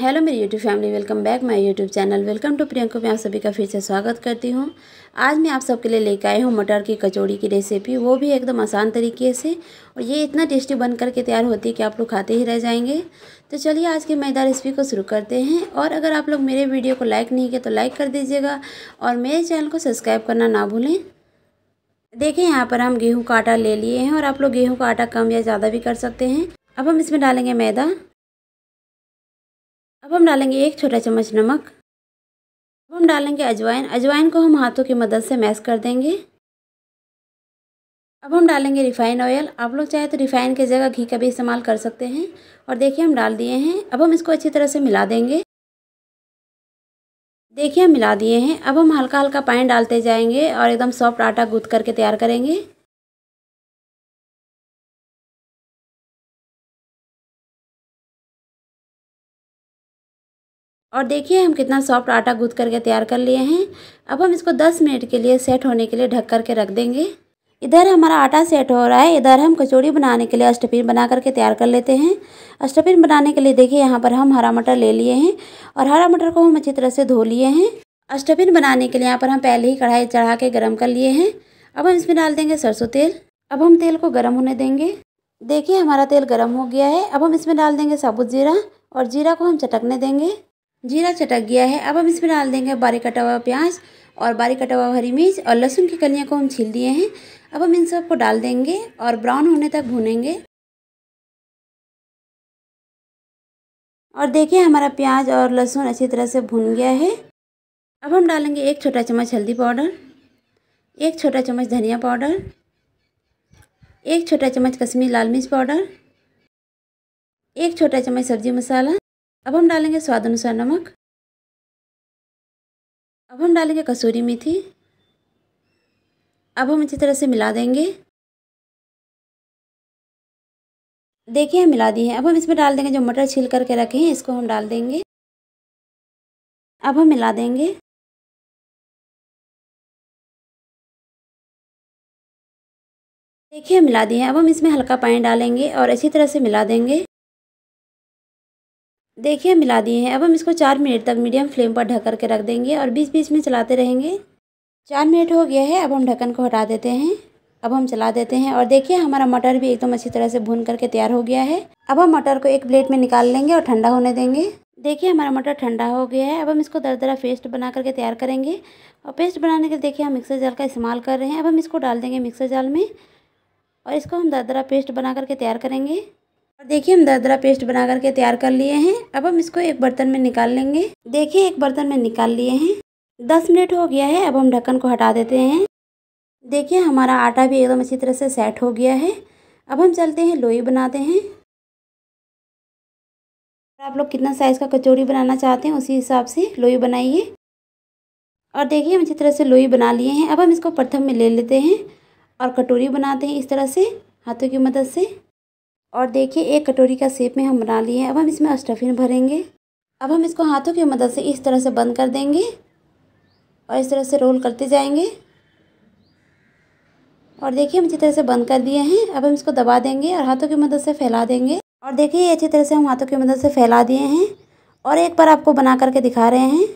hello मेरी YouTube family welcome back my YouTube channel welcome to Priyanka मैं आप सभी का फिर से स्वागत करती हूँ आज मैं आप सबके लिए लेकर आई हूँ मटर की कचौड़ी की रेसिपी वो भी एकदम आसान तरीके से और ये इतना टेस्टी बन करके तैयार होती है कि आप लोग खाते ही रह जाएंगे तो चलिए आज की मैदा रेसिपी को शुरू करते हैं और अगर आप लोग मेरे वीडियो को लाइक नहीं किया तो लाइक कर दीजिएगा और मेरे चैनल को सब्सक्राइब करना ना भूलें देखें यहाँ पर हम गेहूँ का आटा ले लिए हैं और आप लोग गेहूँ का आटा कम या ज़्यादा भी कर सकते हैं अब हम इसमें डालेंगे मैदा अब हम डालेंगे एक छोटा चम्मच नमक अब हम डालेंगे अजवाइन अजवाइन को हम हाथों की मदद से मैश कर देंगे अब हम डालेंगे रिफ़ाइन ऑयल आप लोग चाहे तो रिफ़ाइन की जगह घी का भी इस्तेमाल कर सकते हैं और देखिए हम डाल दिए हैं अब हम इसको अच्छी तरह से मिला देंगे देखिए हम मिला दिए हैं अब हम हल्का हल्का पानी डालते जाएंगे और एकदम सॉफ्ट आटा गूँथ करके तैयार करेंगे और देखिए हम कितना सॉफ्ट आटा गूँथ करके तैयार कर लिए हैं अब हम इसको 10 मिनट के लिए सेट होने के लिए ढक करके रख देंगे इधर हमारा आटा सेट हो रहा है इधर हम कचौड़ी बनाने के लिए अष्टपीर बना करके तैयार कर लेते हैं अष्टपीर बनाने के लिए देखिए यहाँ पर हम हरा मटर ले लिए हैं और हरा मटर को हम अच्छी तरह से धो लिए हैं अष्टपीर बनाने के लिए यहाँ पर हम पहले ही कढ़ाई चढ़ा के गर्म कर लिए हैं अब हम इसमें डाल देंगे सरसों तेल अब हम तेल को गर्म होने देंगे देखिए हमारा तेल गर्म हो गया है अब हम इसमें डाल देंगे साबुत जीरा और जीरा को हम चटकने देंगे जीरा चटक गया है अब हम इसमें डाल देंगे बारीक कटा हुआ प्याज और बारीक कटा हुआ हरी मिर्च और लहसुन की कलियाँ को हम छील दिए हैं अब हम इन सबको डाल देंगे और ब्राउन होने तक भूनेंगे और देखिए हमारा प्याज और लहसुन अच्छी तरह से भुन गया है अब हम डालेंगे एक छोटा चम्मच हल्दी पाउडर एक छोटा चम्मच धनिया पाउडर एक छोटा चम्मच कश्मीरी लाल मिर्च पाउडर एक छोटा चम्मच सब्जी मसाला अब हम डालेंगे स्वाद अनुसार नमक अब हम डालेंगे कसूरी मेथी अब हम अच्छी तरह से मिला देंगे देखिए हम मिला दिए हैं अब हम इसमें डाल देंगे जो मटर छील करके रखे हैं इसको हम डाल देंगे अब हम मिला देंगे देखिए मिला दिए हैं अब हम इसमें हल्का पानी डालेंगे और अच्छी तरह से मिला देंगे देखिए मिला दिए हैं अब हम इसको चार मिनट तक मीडियम फ्लेम पर ढक कर के रख देंगे और बीच बीच में चलाते रहेंगे चार मिनट हो गया है अब हम ढक्कन को हटा देते हैं अब हम चला देते हैं और देखिए हमारा मटर भी एकदम अच्छी तरह से भून करके तैयार हो गया है अब हम मटर को एक प्लेट में निकाल लेंगे और ठंडा होने देंगे देखिए हमारा मटर ठंडा हो गया है अब हम इसको दर दरा पेस्ट बना करके तैयार करेंगे और पेस्ट बनाने के देखिए हम मिक्सर जाल का इस्तेमाल कर रहे हैं अब हम इसको डाल देंगे मिक्सर जाल में और इसको हम दरा पेस्ट बना करके तैयार करेंगे और देखिए हम दरदरा पेस्ट बना करके तैयार कर लिए हैं अब हम इसको एक बर्तन में निकाल लेंगे देखिए एक बर्तन में निकाल लिए हैं दस मिनट हो गया है अब हम ढक्कन को हटा देते हैं देखिए हमारा आटा भी एकदम अच्छी तरह से सेट हो गया है अब हम चलते हैं लोई बनाते हैं आप लोग कितना साइज़ का कचौड़ी बनाना चाहते हैं उसी हिसाब से लोई बनाइए और देखिए हम अच्छी तरह से लोई बना लिए हैं अब हम इसको प्रथम में ले लेते हैं और कटोरी बनाते हैं इस तरह से हाथों की मदद से और देखिए एक कटोरी का सेप में हम बना लिए हैं अब हम इसमें अस्टफिन भरेंगे अब हम इसको हाथों की मदद से इस तरह से बंद कर देंगे और इस तरह से रोल करते जाएंगे और देखिए हम अच्छी तरह से बंद कर दिए हैं अब हम इसको दबा देंगे और हाथों की मदद से फैला देंगे और देखिए अच्छी तरह से हम हाथों की मदद से फैला दिए हैं और एक बार आपको बना करके दिखा रहे हैं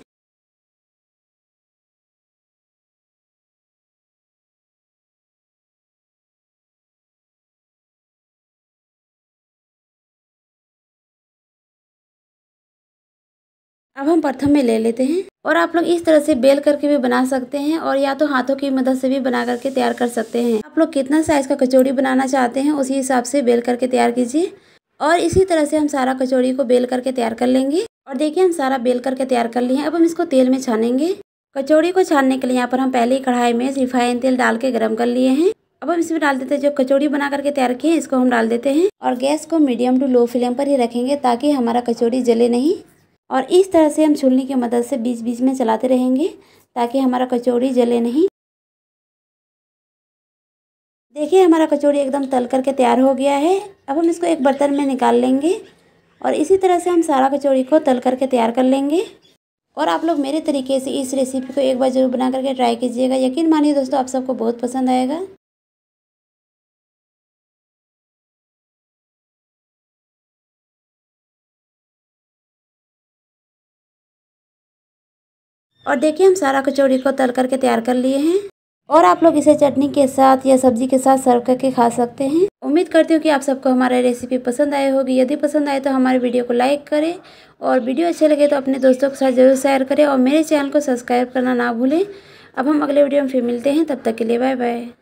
अब हम प्रथम में ले लेते हैं और आप लोग इस तरह से बेल करके भी बना सकते हैं और या तो हाथों की मदद से भी बना करके तैयार कर सकते हैं आप लोग कितना साइज का कचौड़ी बनाना चाहते हैं उसी हिसाब से बेल करके तैयार कीजिए और इसी तरह से हम सारा कचौड़ी को बेल करके तैयार कर लेंगे और देखिए हम सारा बेल करके तैयार कर लिए हैं अब हम इसको तेल में छानेंगे कचौड़ी को छानने के लिए यहाँ पर हम पहले ही कढ़ाई में रिफाइन तेल डाल के गर्म कर लिए हैं अब हम इसमें डाल देते हैं जो कचौड़ी बना करके तैयार किए इसको हम डाल देते हैं और गैस को मीडियम टू लो फ्लेम पर ही रखेंगे ताकि हमारा कचौड़ी जले नहीं और इस तरह से हम छुलनी की मदद से बीच बीच में चलाते रहेंगे ताकि हमारा कचौड़ी जले नहीं देखिए हमारा कचौड़ी एकदम तल करके तैयार हो गया है अब हम इसको एक बर्तन में निकाल लेंगे और इसी तरह से हम सारा कचौड़ी को तल करके तैयार कर लेंगे और आप लोग मेरे तरीके से इस रेसिपी को एक बार ज़रूर बना करके ट्राई कीजिएगा यकीन मानिए दोस्तों आप सबको बहुत पसंद आएगा और देखिए हम सारा कचौड़ी को तल करके तैयार कर लिए हैं और आप लोग इसे चटनी के साथ या सब्जी के साथ सर्व करके खा सकते हैं उम्मीद करती हूँ कि आप सबको हमारा रेसिपी पसंद आई होगी यदि पसंद आए तो हमारे वीडियो को लाइक करें और वीडियो अच्छे लगे तो अपने दोस्तों के साथ जरूर शेयर करें और मेरे चैनल को सब्सक्राइब करना ना भूलें अब हम अगले वीडियो में फिर मिलते हैं तब तक के लिए बाय बाय